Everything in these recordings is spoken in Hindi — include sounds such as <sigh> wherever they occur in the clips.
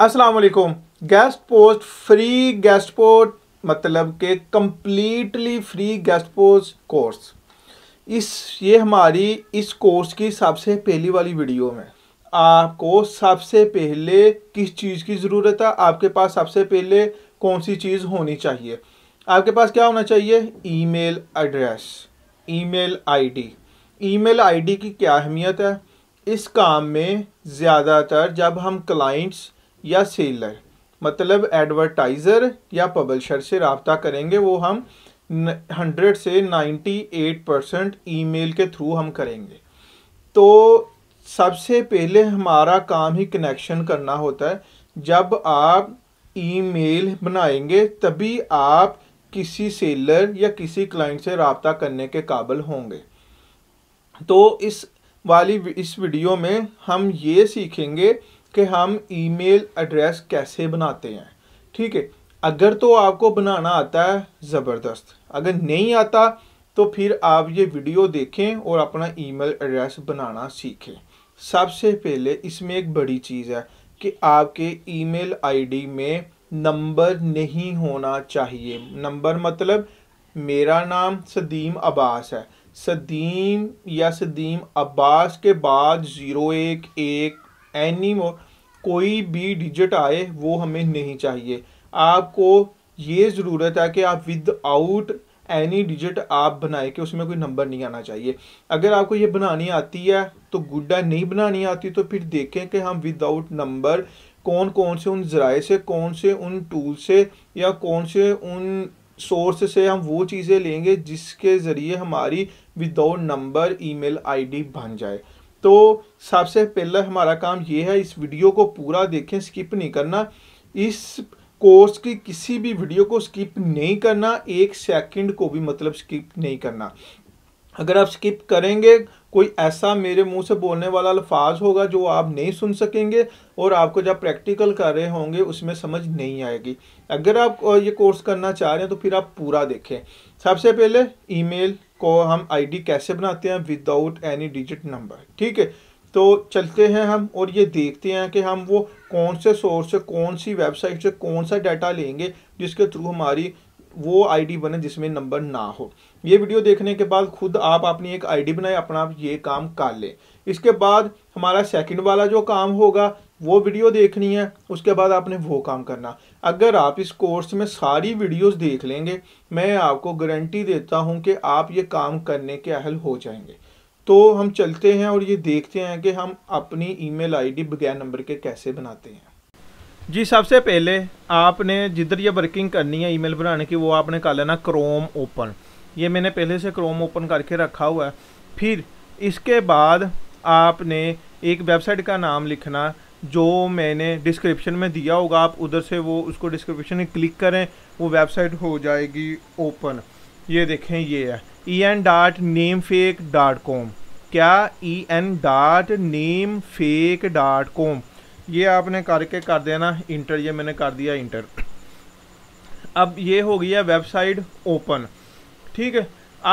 असलकुम guest post free guest post मतलब के completely free guest post course इस ये हमारी इस कोर्स की सबसे पहली वाली वीडियो में आपको सबसे पहले किस चीज़ की ज़रूरत है आपके पास सबसे पहले कौन सी चीज़ होनी चाहिए आपके पास क्या होना चाहिए email address email ID email ID की क्या अहमियत है इस काम में ज़्यादातर जब हम क्लाइंट्स या सेलर मतलब एडवर्टाइज़र या पब्लिशर से रबता करेंगे वो हम हंड्रेड से नाइन्टी एट परसेंट ई के थ्रू हम करेंगे तो सबसे पहले हमारा काम ही कनेक्शन करना होता है जब आप ईमेल बनाएंगे तभी आप किसी सेलर या किसी क्लाइंट से रबता करने के काबिल होंगे तो इस वाली इस वीडियो में हम ये सीखेंगे कि हम ईमेल एड्रेस कैसे बनाते हैं ठीक है अगर तो आपको बनाना आता है ज़बरदस्त अगर नहीं आता तो फिर आप ये वीडियो देखें और अपना ईमेल एड्रेस बनाना सीखें सबसे पहले इसमें एक बड़ी चीज़ है कि आपके ईमेल आईडी में नंबर नहीं होना चाहिए नंबर मतलब मेरा नाम सदीम अब्बास है सदीम या सदीम अब्बास के बाद ज़ीरो एक एक एनी मोर कोई भी डिजिट आए वो हमें नहीं चाहिए आपको ये ज़रूरत है कि आप विद आउट एनी डिजिट आप बनाए कि उसमें कोई नंबर नहीं आना चाहिए अगर आपको ये बनानी आती है तो गुड्डा नहीं बनानी आती तो फिर देखें कि हम विदाउट नंबर कौन कौन से उन ज़राए से कौन से उन टूल से या कौन से उन सोर्स से हम वो चीज़ें लेंगे जिसके ज़रिए हमारी विदाउट नंबर ईमेल आईडी बन जाए तो सबसे पहले हमारा काम ये है इस वीडियो को पूरा देखें स्किप नहीं करना इस कोर्स की किसी भी वीडियो को स्किप नहीं करना एक सेकंड को भी मतलब स्किप नहीं करना अगर आप स्किप करेंगे कोई ऐसा मेरे मुंह से बोलने वाला अल्फाज होगा जो आप नहीं सुन सकेंगे और आपको जब प्रैक्टिकल कर रहे होंगे उसमें समझ नहीं आएगी अगर आप ये कोर्स करना चाह रहे हैं तो फिर आप पूरा देखें सबसे पहले ईमेल को हम आईडी कैसे बनाते हैं विदाउट एनी डिजिट नंबर ठीक है तो चलते हैं हम और ये देखते हैं कि हम वो कौन से सोर्स से कौन सी वेबसाइट से कौन सा डाटा लेंगे जिसके थ्रू हमारी वो आईडी बने जिसमें नंबर ना हो ये वीडियो देखने के बाद खुद आप अपनी एक आईडी बनाए अपना आप ये काम कर लें इसके बाद हमारा सेकंड वाला जो काम होगा वो वीडियो देखनी है उसके बाद आपने वो काम करना अगर आप इस कोर्स में सारी वीडियोस देख लेंगे मैं आपको गारंटी देता हूं कि आप ये काम करने के अहल हो जाएंगे तो हम चलते हैं और ये देखते हैं कि हम अपनी ईमेल आईडी बगैर नंबर के कैसे बनाते हैं जी सबसे पहले आपने जिधर ये वर्किंग करनी है ईमेल बनाने की वो आपने कर लेना क्रोम ओपन ये मैंने पहले से क्रोम ओपन करके रखा हुआ है फिर इसके बाद आपने एक वेबसाइट का नाम लिखना जो मैंने डिस्क्रिप्शन में दिया होगा आप उधर से वो उसको डिस्क्रिप्शन में क्लिक करें वो वेबसाइट हो जाएगी ओपन ये देखें ये है E N dot name fake dot com क्या E N dot name fake dot com ये आपने करके कर देना इंटर ये मैंने कर दिया इंटर अब ये हो गई है वेबसाइट ओपन ठीक है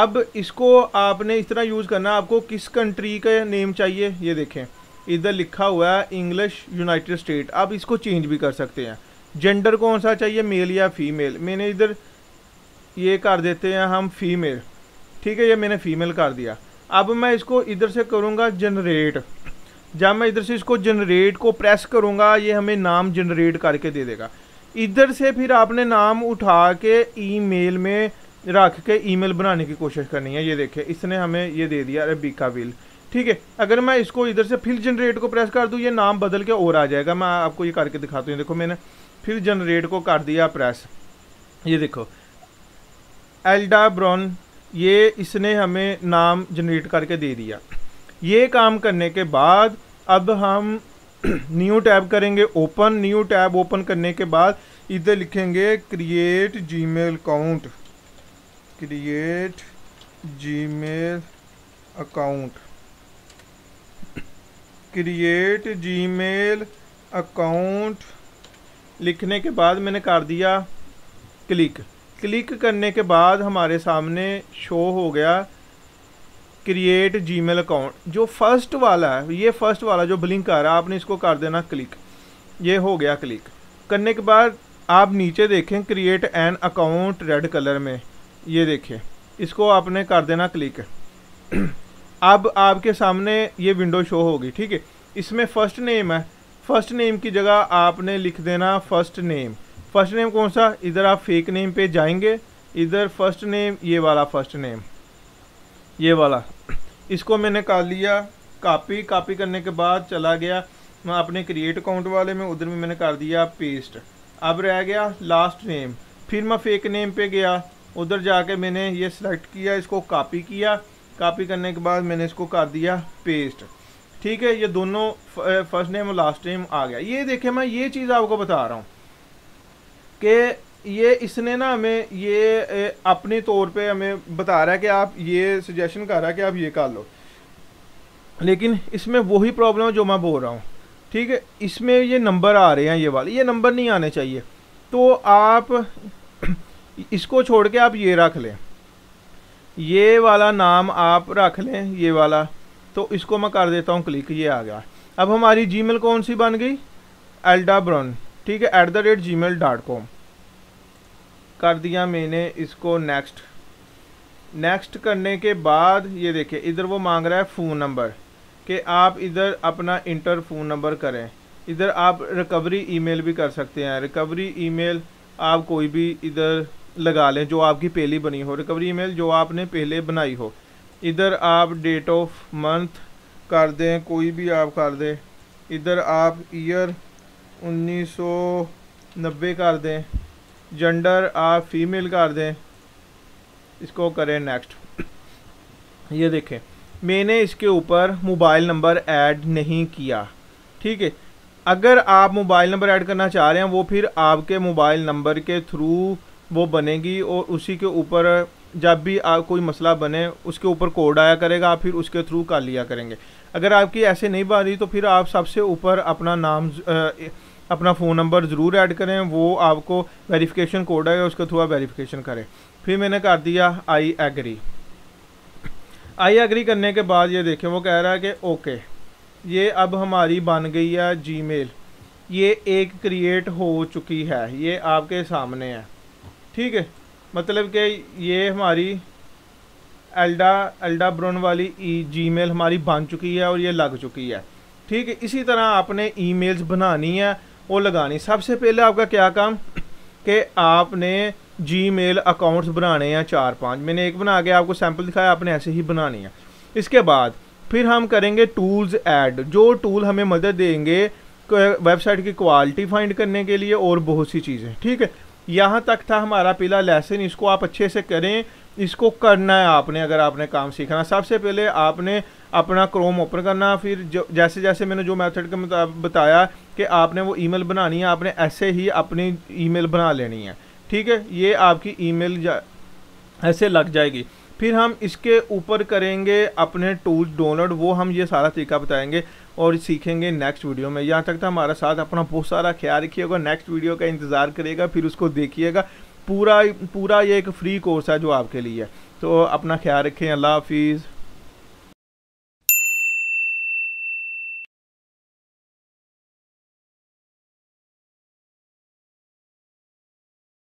अब इसको आपने इस तरह यूज़ करना आपको किस कंट्री का नेम चाहिए ये देखें इधर लिखा हुआ है इंग्लिश यूनाइटेड स्टेट आप इसको चेंज भी कर सकते हैं जेंडर कौन सा चाहिए मेल या फीमेल मैंने इधर ये कर देते हैं हम फीमेल ठीक है ये मैंने फीमेल कर दिया अब मैं इसको इधर से करूँगा जनरेट जब मैं इधर से इसको जनरेट को प्रेस करूँगा ये हमें नाम जनरेट करके दे देगा इधर से फिर आपने नाम उठा के ईमेल में रख के ईमेल बनाने की कोशिश करनी है ये देखे इसने हमें ये दे दिया अरेबिका विल ठीक है अगर मैं इसको इधर से फिल जनरेट को प्रेस कर दूँ ये नाम बदल के और आ जाएगा मैं आपको ये करके दिखाता हूँ देखो मैंने फिल जनरेट को कर दिया प्रेस ये देखो एल्डा ब्रॉन ये इसने हमें नाम जनरेट करके दे दिया ये काम करने के बाद अब हम न्यू <clears throat> टैब करेंगे ओपन न्यू टैब ओपन करने के बाद इधर लिखेंगे create Gmail account create G account create Gmail account लिखने के बाद मैंने कर दिया क्लिक क्लिक करने के बाद हमारे सामने शो हो गया क्रिएट जीमेल अकाउंट जो फर्स्ट वाला है ये फर्स्ट वाला जो ब्लिंक आ रहा है आपने इसको कर देना क्लिक ये हो गया क्लिक करने के बाद आप नीचे देखें create an account red colour में ये देखें इसको आपने कर देना क्लिक अब आपके सामने ये विंडो शो होगी ठीक है इसमें फ़र्स्ट नेम है फ़र्स्ट नेम की जगह आपने लिख देना फ़र्स्ट नेम फ़र्स्ट नेम कौन सा इधर आप फेक नेम पे जाएंगे इधर फ़र्स्ट नेम ये वाला फ़र्स्ट नेम ये वाला इसको मैंने कर लिया कापी कापी करने के बाद चला गया मैं अपने क्रिएट अकाउंट वाले में उधर में मैंने कर दिया पेस्ट अब रह गया लास्ट नेम फिर मैं फेक नेम पे गया उधर जाके मैंने ये सिलेक्ट किया इसको कॉपी किया कापी करने के बाद मैंने इसको कर दिया पेस्ट ठीक है ये दोनों फर्स्ट नेम और लास्ट नेम आ गया ये देखे मैं ये चीज़ आपको बता रहा हूँ कि ये इसने ना हमें ये अपने तौर पे हमें बता रहा है कि आप ये सजेशन कर रहा है कि आप ये कर लो लेकिन इसमें वही प्रॉब्लम है जो मैं बोल रहा हूँ ठीक है इसमें ये नंबर आ रहे हैं ये वाले ये नंबर नहीं आने चाहिए तो आप <clears throat> इसको छोड़ के आप ये रख लें ये वाला नाम आप रख लें ये वाला तो इसको मैं कर देता हूँ क्लिक ये आ गया अब हमारी जी कौन सी बन गई एल्डा ब्रन ठीक है at the rate Gmail dot com कर दिया मैंने इसको नेक्स्ट नेक्स्ट करने के बाद ये देखिए इधर वो मांग रहा है फ़ोन नंबर कि आप इधर अपना इंटर फ़ोन नंबर करें इधर आप रिकवरी ईमेल भी कर सकते हैं रिकवरी ईमेल आप कोई भी इधर लगा लें जो आपकी पहली बनी हो रिकवरी ईमेल जो आपने पहले बनाई हो इधर आप डेट ऑफ मंथ कर दें कोई भी आप कर दें इधर आप ईयर 1990 कर दें जेंडर आप फीमेल कर दें इसको करें नेक्स्ट ये देखें मैंने इसके ऊपर मोबाइल नंबर ऐड नहीं किया ठीक है अगर आप मोबाइल नंबर ऐड करना चाह रहे हैं वो फिर आपके मोबाइल नंबर के थ्रू वो बनेगी और उसी के ऊपर जब भी आप कोई मसला बने उसके ऊपर कोड आया करेगा आप फिर उसके थ्रू कर लिया करेंगे अगर आपकी ऐसे नहीं बन रही तो फिर आप सबसे ऊपर अपना नाम अपना फ़ोन नंबर ज़रूर ऐड करें वो आपको वेरिफिकेशन कोड आएगा उसके थ्रू आप वेरीफिकेशन करें फिर मैंने कर दिया आई एग्री आई एग्री करने के बाद ये देखें वो कह रहा है कि ओके ये अब हमारी बन गई है जी ये एक क्रिएट हो चुकी है ये आपके सामने है ठीक है मतलब कि ये हमारी एल्डा एल्डा ब्रोन वाली ई जी मेल हमारी बन चुकी है और ये लग चुकी है ठीक है इसी तरह आपने ईमेल्स बनानी है और लगानी सबसे पहले आपका क्या काम कि आपने जी मेल अकाउंट्स बनाने हैं चार पाँच मैंने एक बना के आपको सैम्पल दिखाया आपने ऐसे ही बनानी है इसके बाद फिर हम करेंगे टूल्स ऐड जो टूल हमें मदद देंगे वेबसाइट की क्वालिटी फाइंड करने के लिए और बहुत सी चीज़ें ठीक है यहाँ तक था हमारा पीला लेसन इसको आप अच्छे से करें इसको करना है आपने अगर आपने काम सीखना सबसे पहले आपने अपना क्रोम ओपन करना फिर जो जैसे जैसे मैंने जो मेथड के मुताबिक बताया कि आपने वो ईमेल बनानी है आपने ऐसे ही अपनी ईमेल बना लेनी है ठीक है ये आपकी ईमेल ऐसे लग जाएगी फिर हम इसके ऊपर करेंगे अपने टूल्स डाउनलोड वो हम ये सारा तरीका बताएंगे और सीखेंगे नेक्स्ट वीडियो में यहाँ तक था तो हमारा साथ अपना बहुत सारा ख्याल रखिएगा नेक्स्ट वीडियो का इंतज़ार करिएगा फिर उसको देखिएगा पूरा पूरा ये एक फ्री कोर्स है जो आपके लिए है तो अपना ख्याल रखें अल्लाह हाफिज़